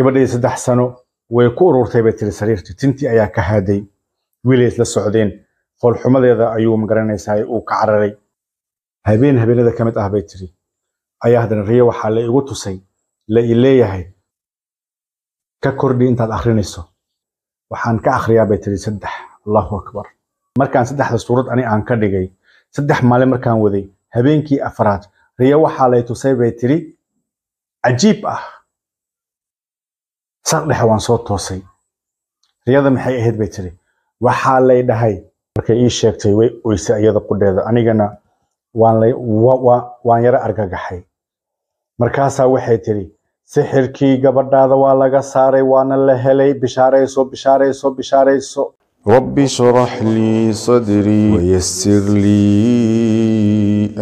gabadhii saddex sano way ku ururtay bay tiri sariirtii tintii ayaa ka haaday wiilay isla socdeen foolxumadeeda ayuu magaranaysaa uu ka cararay habeen habeenada ka mid ah bay tiri ayaa riyo waxaa la igu tusay la i leeyahay ka kordhi intaad akrinayso waxaan ka akhriyaa bay tiri saddex allahu akbar markaan saddexda suurad ani aan ka dhigay saddex maalin markaan waday habeenkii afraad riyo waxaa lay tusay bay tiri cajiib ah saan dhexe waan soo toosay riyada maxay ahayd bay tiri waxaa lay dhahay markay ii sheegtay way oysa iyada qudheeda anigana waan yaro argagaxay markaasaa waxay tidhi sixirkii gabadhaada waa laga saaray waana la helay bishaarayso bishaarayso bishaarayso رب اشرح لي صدري ويسر لي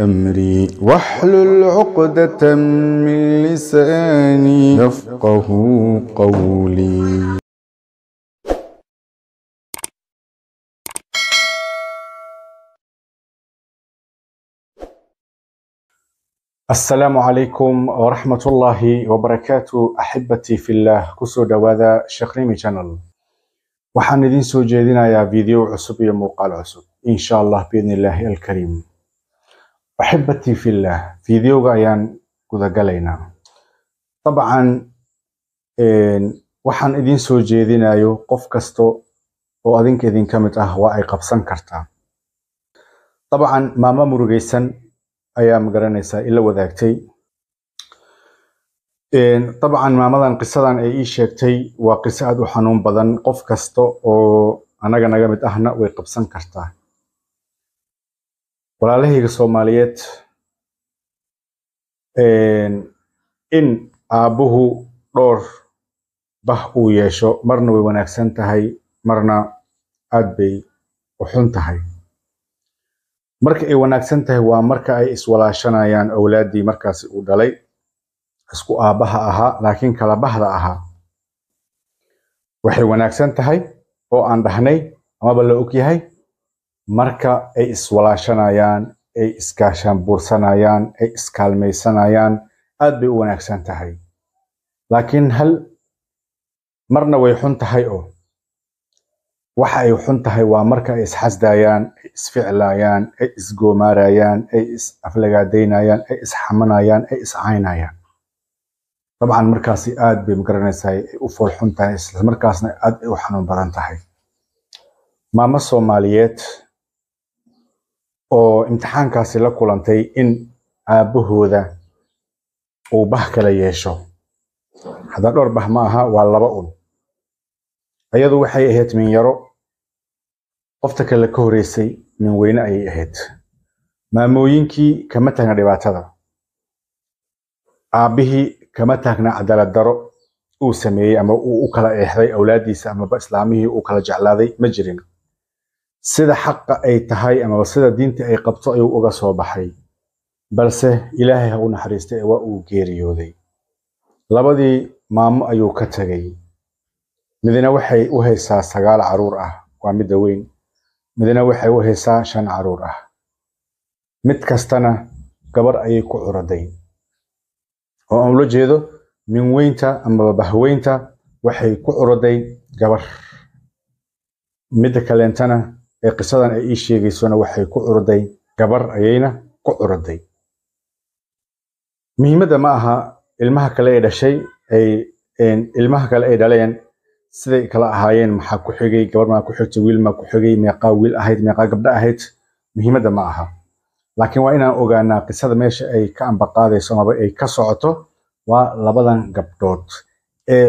أمري واحلل عقدة من لساني يفقه قولي السلام عليكم ورحمة الله وبركاته أحبتي في الله كسو وذا شخريمي شانل waxaan idin soo jeedinayaa video cusub iyo muuqaal cusub insha allah biidni illaahi alkariim axibatii fillaah videoga ayaan gudagalaynaa dabcan waxaan idin soo jeedinayo qof kasta oo adinka idinka mid ah waa ay qabsan kartaa dabcan maamo murugaysan ayaa magaranaysaa ila wadaagtay dabcan maamadan qisadan ay ii sheegtay waa qiso aad u xanuun badan qof kasta oo anaga naga mid ahna way qabsan kartaa walaalahayga soomaaliyeed in aabuhu dhowr bah uu yeesho marna way wanaagsan tahay marna aad bay u xun tahay marka ay wanaagsan tahay waa marka ay iswalaashanayaan awlaaddii markaasi uu dhalay isku aabbaha ahaa laakiin kala bahda ahaa waxay wanaagsan tahay oo aan dhahnay amaba la og yahay marka ay iswalaashanayaan ay iskaashaanbuursanayaan ay iskaalmaysanayaan aad bay u wanaagsan tahay laakiin hal marna way xun tahay oo waxa ay xun tahay waa marka ay isxasdayaan ay isficlaayaan ay isgoomaarayaan ay is aflagaadaynayaan ay isxamanayaan ay iscaynayaan dabcan markaasi aad bay magaranaysaa u foolxun tahay islamarkaasna aad ay u xanuun badan tahay maamo soomaaliyeed oo imtixaankaasi la kulantay in aabahooda uu bah kala yeesho hadda dhowr bah ma aha waa laba un iyadu waxay ahayd min yaro qofta kale ka horeysay min weyne ayay ahayd maamooyinkii kama tagna dhibaatada aabihii kama taagna cadaalad daro uu sameeyey ama u kala eexday awlaadiisa amaba islaamihii uu kala jeclaaday ma jirin sida xaqa ay tahay amaba sida diinta ay qabto ayuu uga soo baxay balse ilaahay ha u naxariistay waa uu geeriyooday labadii maamo ayuu ka tegay midna waxay u haysaa sagaal caruur ah waa midda weyn midna waxay u haysaa shan caruur ah mid kastana gabar ayay ku curaday oo aan ula jeedo nin weynta amaba bahweynta waxay ku curuday gabar midda kaleentana ee qisadan ay ii sheegaysona waxay ku curuday gabar ayayna ku curuday muhiimadda ma aha ilmaha kale ee dhashay ay ilmaha kale ay dhaleen siday kala ahaayeen maxaa ku xigay gabar maa ku xigtay wiil maa ku xigay meeqaa wiil ahayd meeqaa gabdho ahayd muhiimadda ma aha laakiin waa inaan ogaanaa qisada meesha ay ka ambaqaadayso amaba ay ka socoto waa labadan gabdhood ee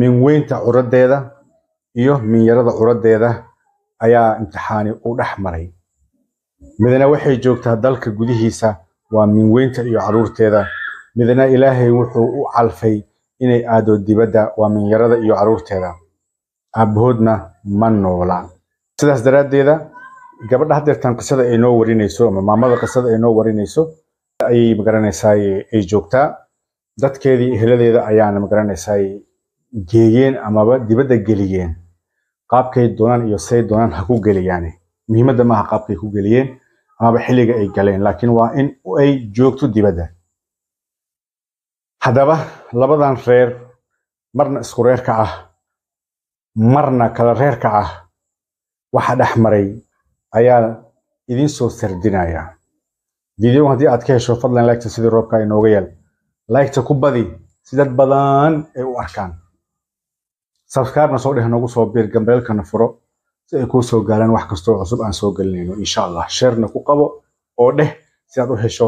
minweynta curadeeda iyo minyarada curadeeda ayaa imtixaani u dhex maray midna waxay joogtaa dalka gudihiisa waa minweynta iyo caruurteeda midna ilaahay wuxuu u calfay inay aado dibadda waa minyarada iyo caruurteeda aabbahoodna ma noola sidaas daraaddeeda gabadha hadeertan qisada ay noo warinayso ama maamada qisada ay noo warinayso ayay magaranaysaay ay joogtaa dadkeedii eheladeeda ayaana magaranaysaay geeyeen amaba dibadda geliyeen qaabkay doonaan iyo say doonaan ha ku geliyaani muhiimadda maaha qaabkay ku geliyeen amaba xilliga ay galeen laakiin waa in ay joogto dibadda haddaba labadan reer marna isku reerka ah marna kala reerka ah waxa dhex maray ayaa idin soo sardinayaa video haddii aad ka hesho fadlan liketa sidii roobka inooga yeel liketa ku badi si dad badan ay u arkaan sabscribena soo dheh noogu soo biir gambeelkana furo si ay kuu soo gaaraan wax kastoo cusub aan soo gelinayno insha allah sharena ku qabo oo dheh si aad u hesho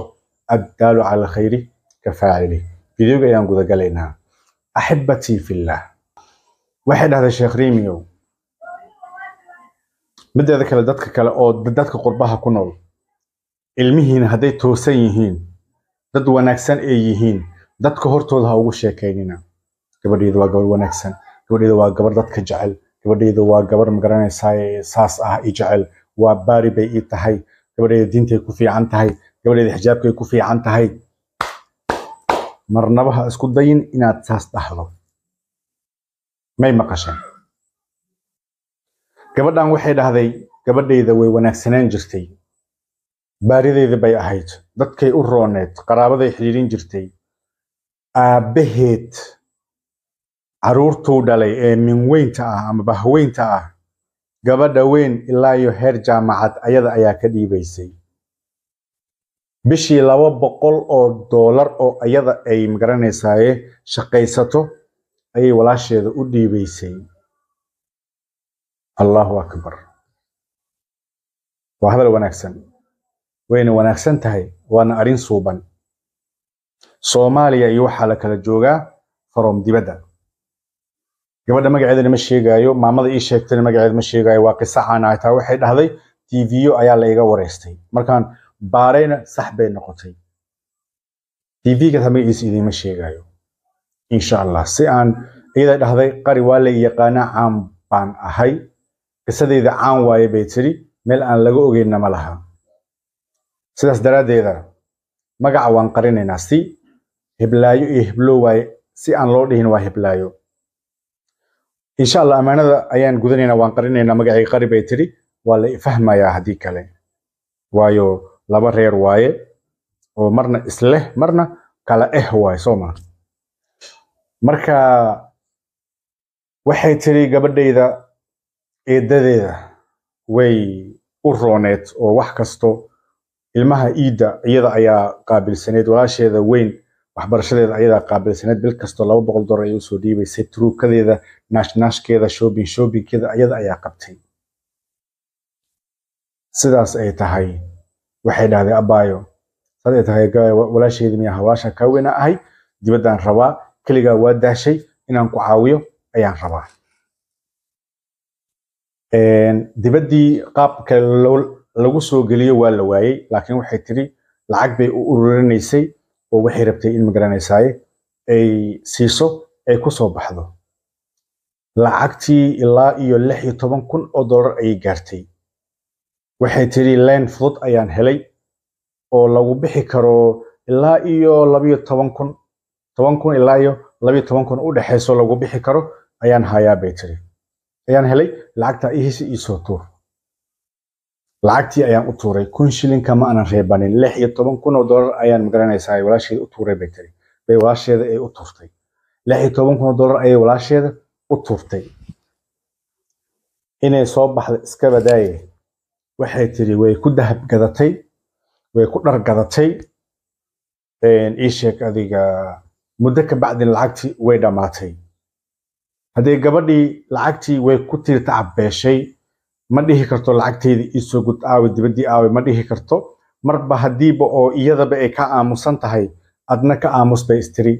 abdaalu cala khayri kafaacili videoga ayaan gudagalaynaa axibbatii fillah waxay dhahday sheekh riimiyow mideeda kale dadka kale oo dadka qurbaha ku nool ilmihiina hadday toosan yihiin dad wanaagsan ay yihiin dadka hortooda ha ugu sheekaynina gabadheedu waa gabar wanaagsan gabadheedu waa gabar dadka jecel gabadheedu waa gabar magaranaysaa saas ah i jecel waa baari bay ii tahay gabadheeda diintay ku fiican tahay gabadheeda xijaabkay ku fiican tahay marnaba ha isku dayin inaad saas dhahdo may maqashaan gabadhan waxay dhahday gabadhayda way wanaagsanaan jirtay baaridayda bay ahayd dadkay u rooneed qaraabaday xidhiirin jirtay aabbaheed caruurtuu dhalay ee minweynta ah amaba haweynta ah gabadha weyn ilaa iyo heer jaamacad ayada ayaa ka dhiibaysay bishii laba boqol oo doolar oo ayada ay magaranaysaaye shaqaysato ayay walaasheeda u dhiibaysay allahu akbar waa hadal wanaagsan wayna wanaagsan tahay waana arrin suuban soomaaliya iyo waxaa la kala joogaa from dibadda gabadha magaceedana ma sheegaayo maamada ii sheegtana magaceeda ma sheegaayo waa qiso caanahay taa waxay dhahday tvyo ayaa la iga wareystay markaan baarayna sax bay noqotay tvga taa magaciis idiima sheegaayo insha allah si aan iyaday dhahday qari waa la iyaqaanaa caan baan ahay qisadayda caan waaye bay tiri meel aan laga ogeynna ma laha sidaas daraaddeeda magaca waan qarinaynaa si hiblaayo iyo hiblo waaye si aan loo dhihin waa hiblaayo insha allah ammaanada ayaan gudanaynaa waan qarinaynaa magacii qari bay tidhi waa la ifahmayaa haddii kale waayo laba reer waaye oo marna isleh marna kala eh waaye soo marka waxay tidhi gabadhayda eedadeeda way u rooneed oo wax kasto ilmaha iidda iyada ayaa qaabilsaneed walaasheeda weyn waxbarashadeeda ayadaa qaabilsaneed bil kastoo laba boqol dolar ayay usoo dhiibaysay turuukadeeda naashnaashkeeda shoobin shoobinkeeda ayada ayaa qabtay sidaas ay tahay waxay dhahdeen abaayo saasay tahay walaasheedii miyaha walaashaan kaa weynaa ahay dibaddaan rabaa keligaa waa daashay inaan ku caawiyo ayaan rabaa dibaddii qaabka lagu soo geliyo waa la waayey laakiin waxay tidhi lacag bay u ururinaysay oo waxay rabtay in magaranaysaye ay siiso ay ku soo baxdo lacagtii ilaa iyo lix iyo toban kun oo dollar ayay gaartay waxay tidhi len fudud ayaan helay oo lagu bixi karo ilaa iyo labiyo toban kun toban kun ilaa iyo labiyo toban kun u dhexayso lagu bixi karo ayaan hayaa bay tidhi ayaan helay lacagta ihisa iisoo tuur lacagtii ayaan u tuuray kun shilinka ma aanan reebanin lix iyo toban kun oo dollar ayaan magaranaysaa walaasheeda u tuuray bay tiri bay walaasheeda ay u tuurtay lix iyo toban kun oo dollar ayay walaasheeda u tuurtay inay soo baxda iska badaaye waxay tiri way ku dahab gadatay way ku dhar gadatay ii sheeg adiga muddo ka bacdin lacagtii way dhammaatay haddee gabadhii lacagtii way ku tiirta cabbeeshay ma dhihi karto lacagteydii iisoo gud aawe dibadii aawe ma dhihi karto marba haddiiba oo iyadaba ay ka aamusan tahay adna ka aamus bay istiri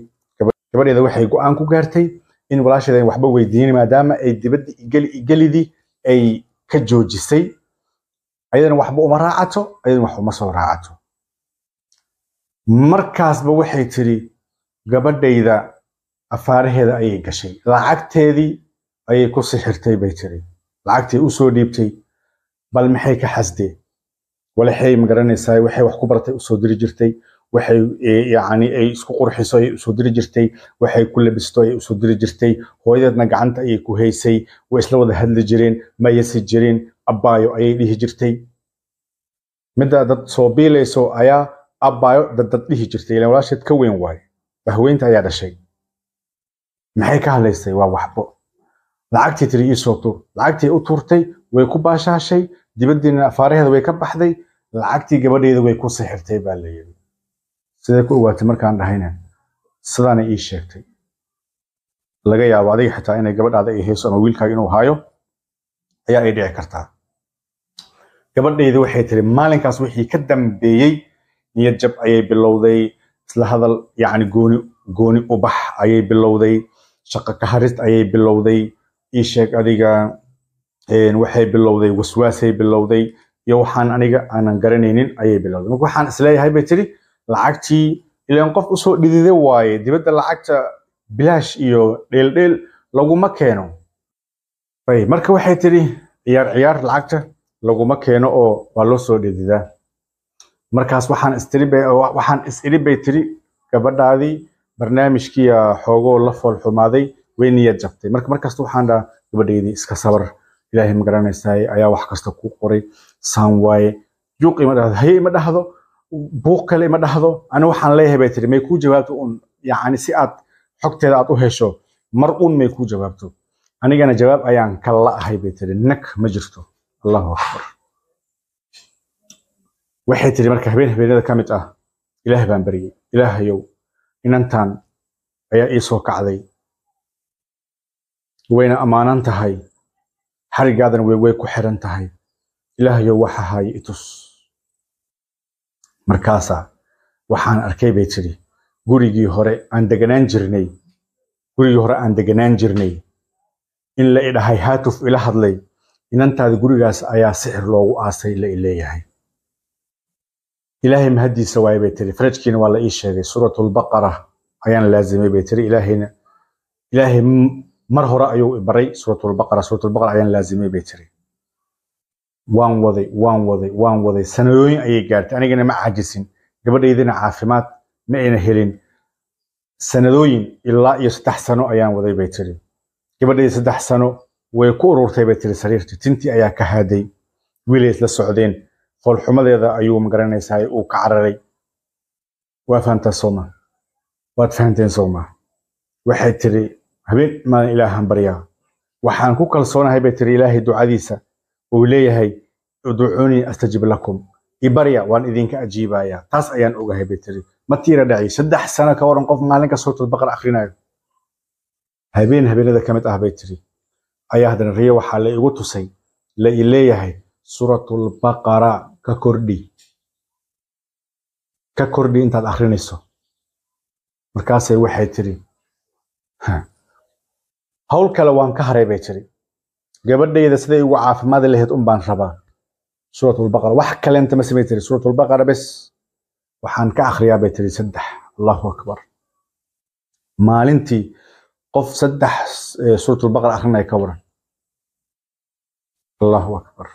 gabadheeda waxay go-aan ku gaartay in walaasheeda waxba weydiinin maadaama ay dibadda igeli igelidii ay ka joojisay ayadana waxba uma raacato ayadana wax uma soo raacato markaasba waxay tiri gabadhayda afaaraheeda ayay gashay lacagteedii ayay ku sixirtay bay tiri lacagtay u dhiibtay bal maxay ka xasdee walaxay magaranaysaa waxay wax ku bartay usoo diri jirtay waxay e, yacni ay isku qurxiso ayay usoo diri jirtay waxay ku labisto ayay usoo diri jirtay hooyadeedna gacanta ayay ku haysay way isla wada hadli jireen ma jireen abbaayo ayay dhihi jirtay middaa dad soo biilayso ayaa abbaayo daddad dhihi jirtay ilaan walaasheed ka weyn waaye bahweynta ayaa dhashay maxay ka hadlaysay waa waxbo lacagtii tiri iisoo tuur lacagtii u tuurtay way ku baashaashay dibadiina afaaraheeda way ka baxday lacagtii gabadheeda way ku sixirtay baa la yidhi sidee ku ogaatay markaan dhahayna sidaanay ii sheegtay laga yaabo adiga xitaa inay gabadhaada ay hayso ama wiilkaaga inuu haayo ayaa ay dhici kartaa gabadhaydi waxay tiri maalinkaas wixii ka dambeeyey niyad jab ayay bilowday isla hadal yacni gooni gooni ubax ayay bilowday shaqo kaharist ayay bilowday iisheeg adiga waxay bilowday waswaasay bilowday iyo waxaan aniga aanan garanaynin ayay bilowday marka waxaan isleeyahay bay tiri lacagtii ilaan qof usoo dhidida waaye dibadda lacagta bilaash iyo dheeldheel laguma keeno marka waxay tiri ciyaar ciyaar lacagta laguma keeno oo waa loo soo dhididaa markaas waxaan istiribay waxaan is-iri bay tiri gabadhaadii barnaamijkii xoogoo la foolxumaaday way niyad jabtay marka markasta waxaan dhaha gabadheydii iska sabar ilaahay ma garanaysaay ayaa wax kasta ku qoray saan waaye juuq ima dhahdo haye ima dhahdo buuq kale ima dhahdo ani waxaan leeyahay bay tiri may kuu jawaabto uun yacni si aad xogteeda aad u hesho mar uun may kuu jawaabto anigana jawaab ayaan ka la'ahay bay tiri nag ma jirto allahu akbar waxay tiri marka habeen habeenada ka mid ah ilaah baan baryay ilaahayow inantaan ayaa ii soo kacday wayna ammaanan tahay xarigaadan weywey ku xiran tahay ilaahayow waxa haaye itus markaasa waxaan arkay bay tidhi gurigii hore aan deganaan jirnay gurigii hore aan deganaan jirnay in la idhahay haatuf ila hadlay inantaada gurigaas ayaa sixir loogu aasay la ileeyahay ilaahay mahadiisa waay bay tiri farajkiina waa la ii sheegay suuratulbaqara ayaan laazimay bay tiri ilaahayna ilaahay mar hore ayuu baray suuratulbaqara suuratulbaqara ayaan laazimay bay tiri waan waday waan waday waan waday sanadooyin ayay gaartay anigana ma caajisin gabadhaydina caafimaad ma ayna helin sanadooyin ilaa iyo saddex sano ayaan waday bay tiri gabadhaydi saddex sano way ku ururtay bay tiri sariirta tintii ayaa ka haaday wiilay isla socdeen hoolxumadeeda ayuu magaranaysaa uu ka cararay waa fahamtaa soomaa waad fahamteen soomaa waxay tiri habeen maalin ilaahan baryaa waxaan ku kalsoonahay bay tiri ilaahay ducadiisa uu leeyahay uducunii astajib lakum ibarya waan idinka ajiibayaa taas ayaan ogahay bay tiri ma tiira dhaci saddex sano ka waran qof maalin ka suurtad akhrinayo habeen habeenada ka mid ah bay tiri ayaa haddana riyo waxaa la igu tusay la i leeyahay suuratlbaqara ka kordhi ka kordhi intaad akrinayso markaasay waxay tidhi hawl kale waan ka haray bay tidhi gabadhayda siday ugu caafimaad lahayd un baan rabaa suuratulbaqara wax kaleenta ma samay tiri suuratulbaqara bes waxaan ka akhriyaa bay tidhi saddex allahu akbar maalintii qof saddex eh, suuratulbaqara akhrinaya ka waran allahu akbar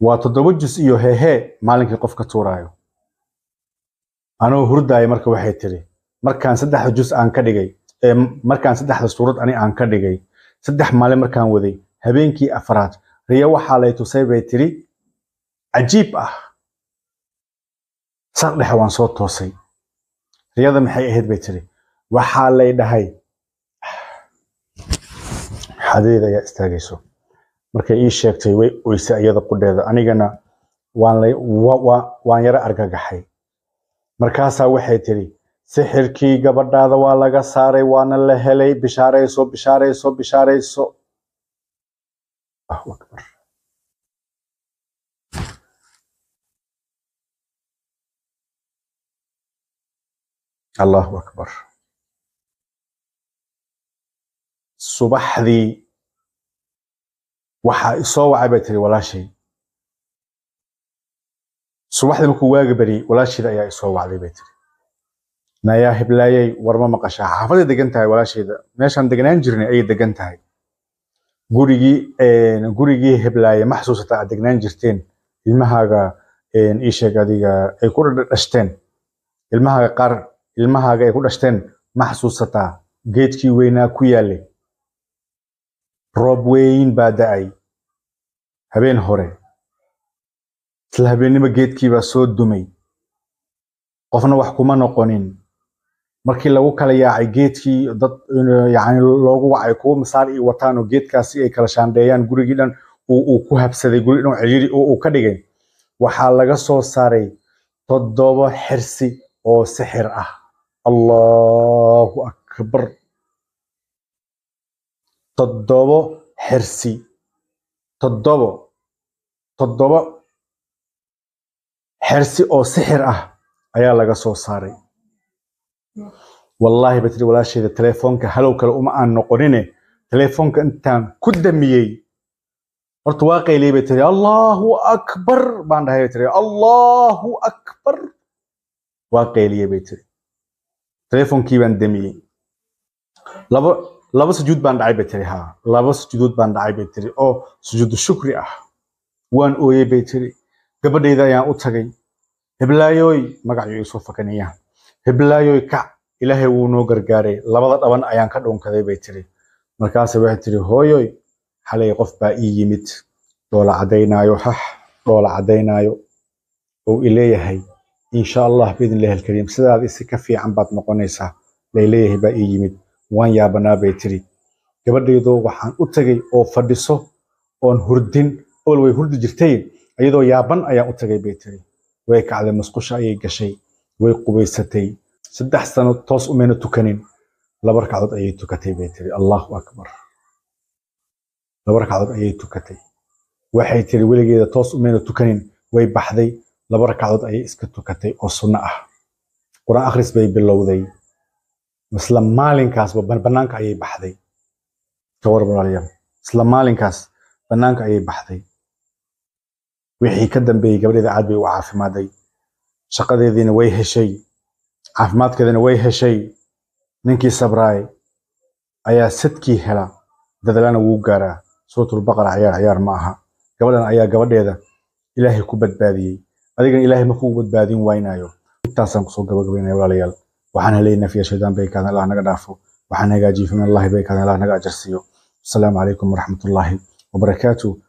waa todoba jus iyo hehe maalinkii qofka tuuraayo anoo hurdaaya marka waxay tidhi markaan saddexda juz aan ka dhigay markaan saddexda suurad ani aan ka dhigay saddex maalin markaan waday habeenkii afraad riya waxaa lay tusay bay tiri cajiib ah sar dhexe waan soo toosay riyada maxay ahayd bay tidhi waxaa lay dhahay xadeed ayaa istaagayso markay ii sheegtay weyse iyada qudheeda anigana waan yaro argagaxay markaasaa waxay tidhi sixirkii gabadhaada waa laga saaray waana la helay bishaarayso bishaarayso bishaarayso allahu akbar subaxdii waxaa isoo wacay bay tiri walaashay subaxdii markuu waaga bariyey walaashayda ayaa isoo wacday bay tiri nayaa heblaayey warma maqashaa xaafaday degan tahay walaashayda meeshaan deganaan jirnay ayay degan tahay gurigii gurigii heblaaye ma xasuusataa aad degnaan jirteen ilmahaaga ii sheeg adiga ay ku dhashteen ilmahaaga qaar ilmahaaga ay ku dhashteen ma xasuusataa geedkii weynaa ku yaalay roob weyn baa da-ay habeen hore isla habeennimo geedkiibaa soo dumay qofna wax kuma noqonin markii lagu kala yaacay geedkii dad yani loogu wacay kuwa masaal iyo wataan oo geedkaasi ay kala shaandheeyaan gurigii dhan uu ku habsaday gurigii dhan cidhiiri uu ka dhigay waxaa laga soo saaray toddoba xirsi oo sixir ah allahu akbar todobo xirsi toddobo toddobo xirsi oo sixir ah ayaa laga soo saaray wallaahi ba walaasheeda telefoonka halow kale uma aan noqonine telefoonka intaan ku damiyey horta waa qaylay bay tiri allaahu akbar baan dhahay bay tiri allaahu akbar waa qayliyey bay tiri telefoonkii baan damiyey laba laba sujuud baan dhacay bay tiri ha laba sujuudood baan dhacay bay tiri oo sujuudu shukri ah waan ooyey bay tiri gabadhayda ayaan u tagay heblaayooy magacyo iisoo fakanayaan heblaayooy kac ilaahay wuu noo gargaaray labada dhaban ayaan ka dhuunkaday bay tiri markaase waxay tiri hooyoy xalay qof baa ii yimid dhoola caddaynaayo hax dhoola caddaynaayo ou ileeyahay insha allah biidnillahi alkariim sidaad isi ka fiican baad noqonaysaa layleeyahay baa ii yimid waan yaabanaa bay tidhi gabadhaydoo waxaan u tagay oo fadhiso oon hurdin ol way hurdi jirtay iyadoo yaaban ayaan u tagay bay tidhi way kacday masqusha ayay gashay way qubaysatay saddex sano toos umayna tukanin laba ragcadood ayay tukatay bay tidhi allahu akbar laba ragcadood ayay tukatay waxay tidhi weligeeda toos umayna tukanin way baxday laba ragcadood ayay iska tukatay oo sunno ah qur-aan akhris bay bilowday isla maalinkaasba banaanka ayay baxday gawar isla maalinkaas banaanka ayay baxday wixii ka dambeeyey gabadheeda aad bay u caafimaaday shaqadeediina way heshay caafimaadkeedina way heshay ninkii sabraay ayaa sadkii hela dadalana wuu gaaraa suuratulbaqara ciyaar ciyaar ma aha gabadhan ayaa gabadheeda ilaahay ku badbaadiyey adigana ilaahay ma kugu badbaadin waynayo intaasaan kusoo gabagabaynaya walaalayaal waxaan haleynaa fiya shaydaan bay kaadaan allah naga dhaafo waxaan hagaajiyo fimin allahi bay kaadaan allah naga ajarsiiyo asalaamu calaykum waraxmat wabarakaatu